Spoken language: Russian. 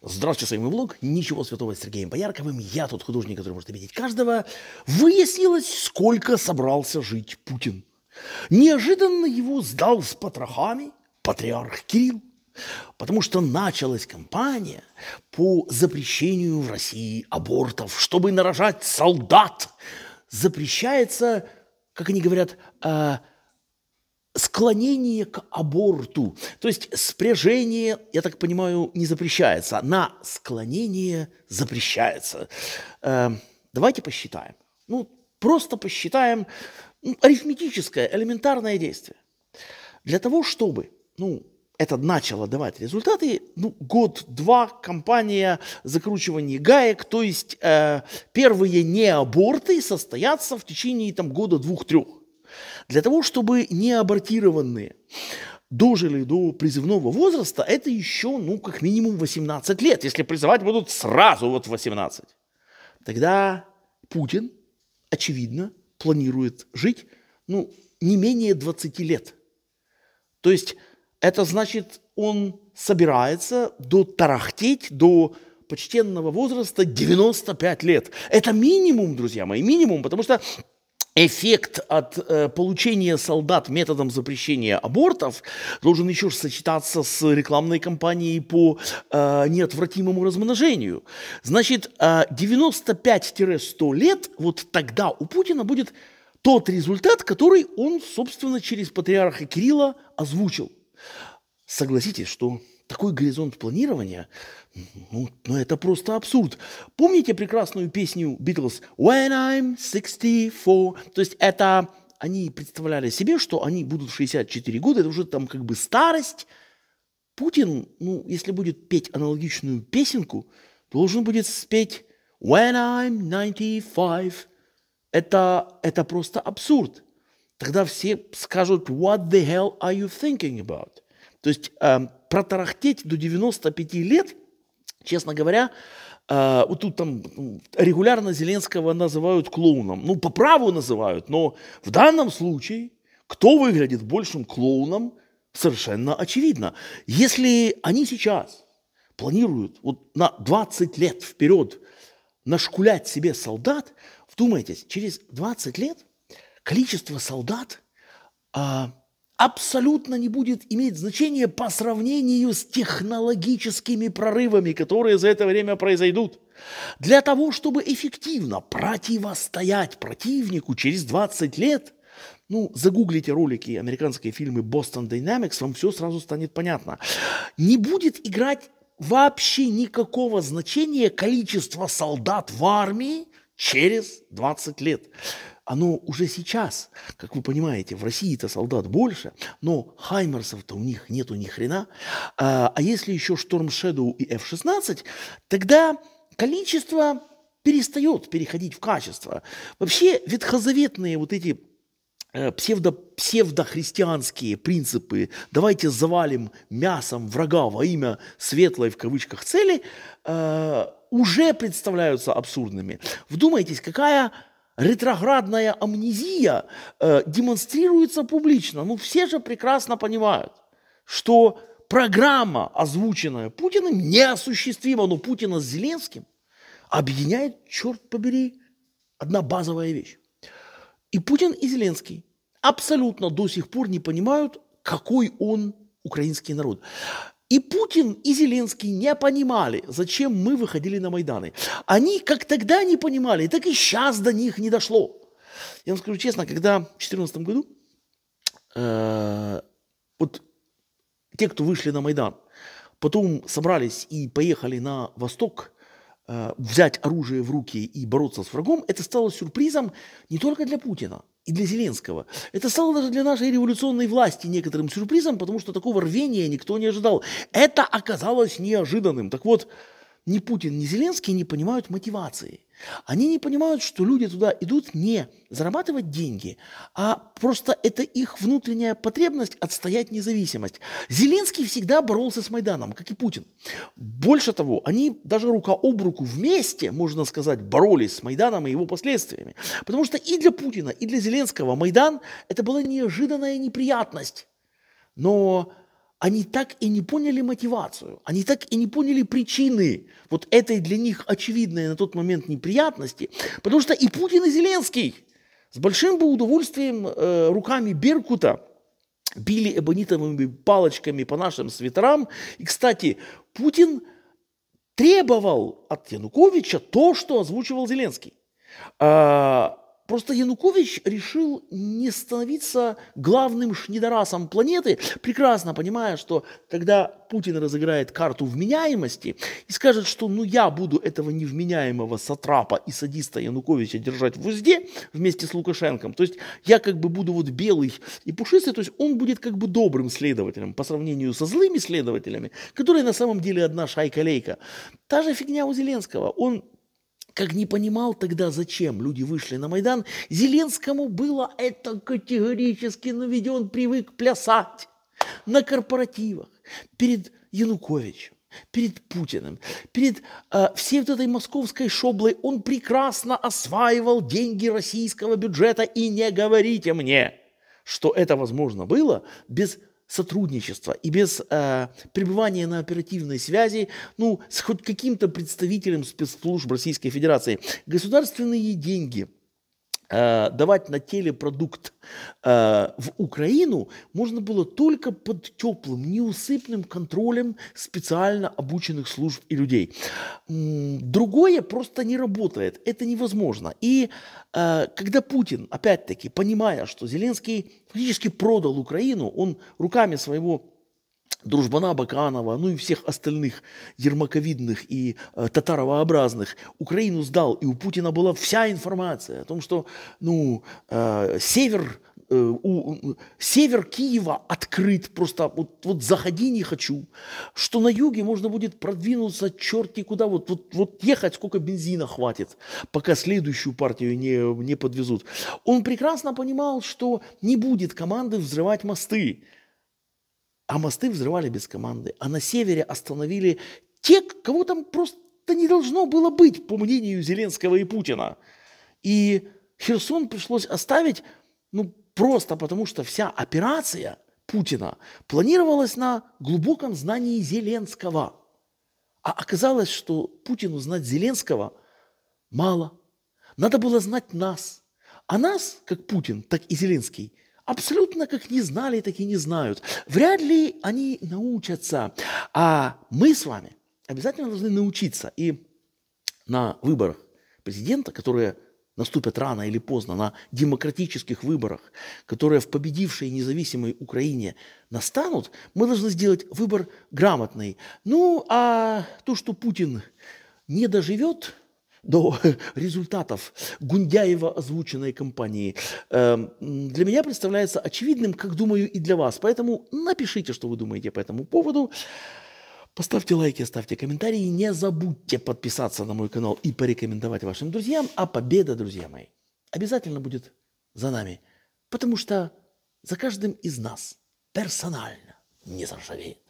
Здравствуйте, с вами Влог. «Ничего святого» с Сергеем Боярковым. Я тот художник, который может обидеть каждого. Выяснилось, сколько собрался жить Путин. Неожиданно его сдал с потрохами патриарх Кирилл, потому что началась кампания по запрещению в России абортов, чтобы нарожать солдат. Запрещается, как они говорят, э, склонение к аборту, то есть спряжение, я так понимаю, не запрещается, на склонение запрещается. Э, давайте посчитаем. Ну, просто посчитаем ну, арифметическое, элементарное действие. Для того, чтобы, ну, это начало давать результаты, ну, год-два компания закручивания гаек, то есть э, первые неаборты состоятся в течение там года двух-трех. Для того, чтобы неабортированные дожили до призывного возраста, это еще, ну, как минимум 18 лет, если призывать будут сразу вот 18. Тогда Путин, очевидно, планирует жить, ну, не менее 20 лет. То есть это значит, он собирается до тарахтеть, до почтенного возраста 95 лет. Это минимум, друзья мои, минимум, потому что эффект от э, получения солдат методом запрещения абортов должен еще сочетаться с рекламной кампанией по э, неотвратимому размножению. Значит, э, 95-100 лет вот тогда у Путина будет тот результат, который он, собственно, через патриарха Кирилла озвучил. Согласитесь, что такой горизонт планирования, ну, ну это просто абсурд. Помните прекрасную песню Beatles «When I'm 64»? То есть это они представляли себе, что они будут 64 года, это уже там как бы старость. Путин, ну, если будет петь аналогичную песенку, должен будет спеть «When I'm 95». Это, это просто абсурд. Тогда все скажут «What the hell are you thinking about?» То есть э, протарахтеть до 95 лет, честно говоря, э, вот тут там ну, регулярно Зеленского называют клоуном. Ну, по праву называют, но в данном случае кто выглядит большим клоуном, совершенно очевидно. Если они сейчас планируют вот на 20 лет вперед нашкулять себе солдат, вдумайтесь, через 20 лет количество солдат а, абсолютно не будет иметь значения по сравнению с технологическими прорывами, которые за это время произойдут. Для того, чтобы эффективно противостоять противнику через 20 лет, ну, загуглите ролики, американские фильмы Boston Dynamics, вам все сразу станет понятно. Не будет играть вообще никакого значения количество солдат в армии через 20 лет оно уже сейчас, как вы понимаете, в России-то солдат больше, но Хаймерсов-то у них нету ни хрена. А, а если еще Шторм Shadow и F-16, тогда количество перестает переходить в качество. Вообще ветхозаветные вот эти э, псевдо, псевдохристианские принципы «давайте завалим мясом врага во имя светлой в кавычках цели» э, уже представляются абсурдными. Вдумайтесь, какая ретроградная амнезия э, демонстрируется публично. Ну, все же прекрасно понимают, что программа, озвученная Путиным, неосуществима. Но Путина с Зеленским объединяет, черт побери, одна базовая вещь. И Путин, и Зеленский абсолютно до сих пор не понимают, какой он украинский народ. И Путин, и Зеленский не понимали, зачем мы выходили на Майданы. Они как тогда не понимали, так и сейчас до них не дошло. Я вам скажу честно, когда в 2014 году э, вот те, кто вышли на Майдан, потом собрались и поехали на Восток э, взять оружие в руки и бороться с врагом, это стало сюрпризом не только для Путина – и для Зеленского. Это стало даже для нашей революционной власти некоторым сюрпризом, потому что такого рвения никто не ожидал. Это оказалось неожиданным. Так вот, ни Путин, ни Зеленский не понимают мотивации. Они не понимают, что люди туда идут не зарабатывать деньги, а просто это их внутренняя потребность отстоять независимость. Зеленский всегда боролся с Майданом, как и Путин. Больше того, они даже рука об руку вместе, можно сказать, боролись с Майданом и его последствиями. Потому что и для Путина, и для Зеленского Майдан – это была неожиданная неприятность. Но они так и не поняли мотивацию, они так и не поняли причины вот этой для них очевидной на тот момент неприятности, потому что и Путин, и Зеленский с большим бы удовольствием э, руками Беркута били эбонитовыми палочками по нашим свитерам. И, кстати, Путин требовал от Януковича то, что озвучивал Зеленский. А, Просто Янукович решил не становиться главным шнидорасом планеты, прекрасно понимая, что тогда Путин разыграет карту вменяемости и скажет, что ну я буду этого невменяемого сатрапа и садиста Януковича держать в узде вместе с Лукашенком. То есть я как бы буду вот белый и пушистый, то есть он будет как бы добрым следователем по сравнению со злыми следователями, которые на самом деле одна шайка-лейка. Та же фигня у Зеленского. Он как не понимал тогда, зачем люди вышли на Майдан, Зеленскому было это категорически, но ведь он привык плясать на корпоративах перед Януковичем, перед Путиным, перед э, всей вот этой московской шоблой. Он прекрасно осваивал деньги российского бюджета, и не говорите мне, что это возможно было без сотрудничества и без э, пребывания на оперативной связи, ну, с хоть каким-то представителем спецслужб Российской Федерации. Государственные деньги – Э, давать на телепродукт э, в Украину можно было только под теплым, неусыпным контролем специально обученных служб и людей. Другое просто не работает, это невозможно. И э, когда Путин, опять-таки, понимая, что Зеленский фактически продал Украину, он руками своего Дружбана Баканова, ну и всех остальных ермаковидных и э, татаровообразных, Украину сдал, и у Путина была вся информация о том, что ну, э, север, э, у, север Киева открыт, просто вот, вот заходи не хочу, что на юге можно будет продвинуться черти куда вот, вот, вот ехать сколько бензина хватит, пока следующую партию не, не подвезут. Он прекрасно понимал, что не будет команды взрывать мосты, а мосты взрывали без команды. А на севере остановили те, кого там просто не должно было быть, по мнению Зеленского и Путина. И Херсон пришлось оставить, ну, просто потому что вся операция Путина планировалась на глубоком знании Зеленского. А оказалось, что Путину знать Зеленского мало. Надо было знать нас. А нас, как Путин, так и Зеленский, абсолютно как не знали, так и не знают. Вряд ли они научатся. А мы с вами обязательно должны научиться. И на выборах президента, которые наступят рано или поздно, на демократических выборах, которые в победившей независимой Украине настанут, мы должны сделать выбор грамотный. Ну, а то, что Путин не доживет до результатов Гундяева озвученной кампании, эм, для меня представляется очевидным, как думаю и для вас. Поэтому напишите, что вы думаете по этому поводу. Поставьте лайки, оставьте комментарии. Не забудьте подписаться на мой канал и порекомендовать вашим друзьям. А победа, друзья мои, обязательно будет за нами. Потому что за каждым из нас персонально не заржавеет.